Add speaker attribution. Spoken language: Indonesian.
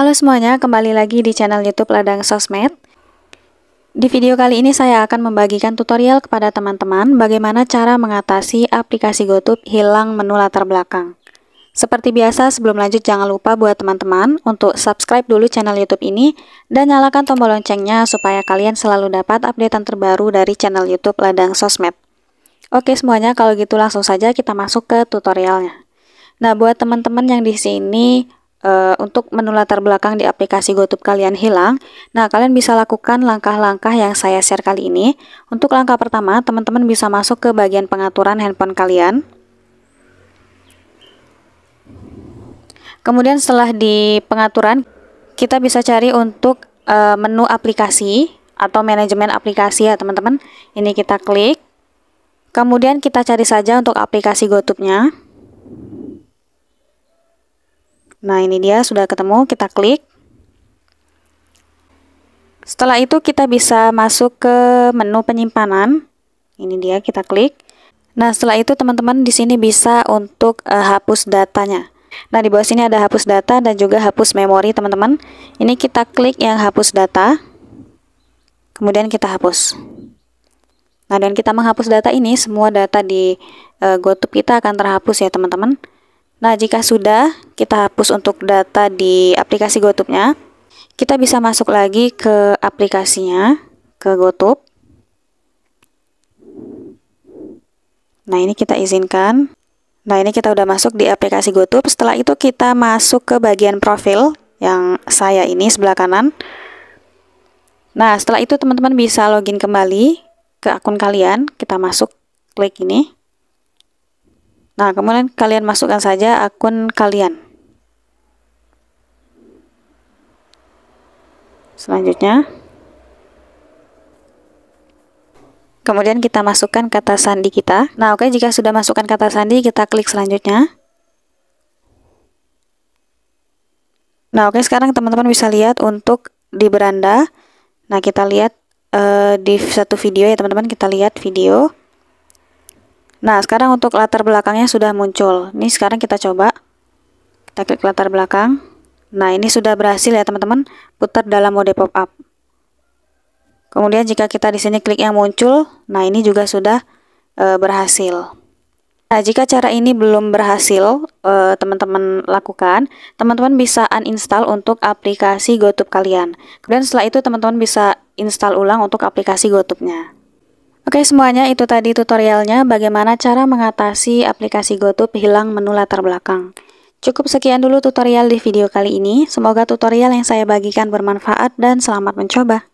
Speaker 1: Halo semuanya, kembali lagi di channel YouTube Ladang Sosmed. Di video kali ini saya akan membagikan tutorial kepada teman-teman bagaimana cara mengatasi aplikasi GoTube hilang menu latar belakang. Seperti biasa, sebelum lanjut jangan lupa buat teman-teman untuk subscribe dulu channel YouTube ini dan nyalakan tombol loncengnya supaya kalian selalu dapat updatean terbaru dari channel YouTube Ladang Sosmed. Oke semuanya, kalau gitu langsung saja kita masuk ke tutorialnya. Nah, buat teman-teman yang di sini uh, untuk menu latar belakang di aplikasi GoTube kalian hilang, nah kalian bisa lakukan langkah-langkah yang saya share kali ini. Untuk langkah pertama, teman-teman bisa masuk ke bagian pengaturan handphone kalian. Kemudian setelah di pengaturan, kita bisa cari untuk uh, menu aplikasi atau manajemen aplikasi ya teman-teman. Ini kita klik. Kemudian kita cari saja untuk aplikasi GoTube-nya. Nah ini dia sudah ketemu, kita klik. Setelah itu kita bisa masuk ke menu penyimpanan. Ini dia kita klik. Nah setelah itu teman-teman di sini bisa untuk uh, hapus datanya. Nah di bawah sini ada hapus data dan juga hapus memori teman-teman. Ini kita klik yang hapus data. Kemudian kita hapus. Nah dan kita menghapus data ini semua data di uh, eh, GoTube kita akan terhapus ya teman-teman. Nah, jika sudah, kita hapus untuk data di aplikasi GoTube-nya. Kita bisa masuk lagi ke aplikasinya, ke GoTube. Nah, ini kita izinkan. Nah, ini kita udah masuk di aplikasi GoTube. Setelah itu kita masuk ke bagian profil yang saya ini sebelah kanan. Nah, setelah itu teman-teman bisa login kembali ke akun kalian. Kita masuk, klik ini. Nah, kemudian kalian masukkan saja akun kalian. Selanjutnya, kemudian kita masukkan kata sandi kita. Nah, oke, okay, jika sudah masukkan kata sandi, kita klik selanjutnya. Nah, oke, okay, sekarang teman-teman bisa lihat untuk di beranda. Nah, kita lihat uh, di satu video ya, teman-teman. Kita lihat video. Nah, sekarang untuk latar belakangnya sudah muncul. Ini sekarang kita coba. Kita klik latar belakang. Nah, ini sudah berhasil ya teman-teman. Putar dalam mode pop-up. Kemudian jika kita di sini klik yang muncul, nah ini juga sudah e, berhasil. Nah, jika cara ini belum berhasil e, teman-teman lakukan, teman-teman bisa uninstall untuk aplikasi GoTube kalian. Kemudian setelah itu teman-teman bisa install ulang untuk aplikasi GoTube-nya. Oke semuanya itu tadi tutorialnya bagaimana cara mengatasi aplikasi GoTube hilang menu latar belakang. Cukup sekian dulu tutorial di video kali ini, semoga tutorial yang saya bagikan bermanfaat dan selamat mencoba.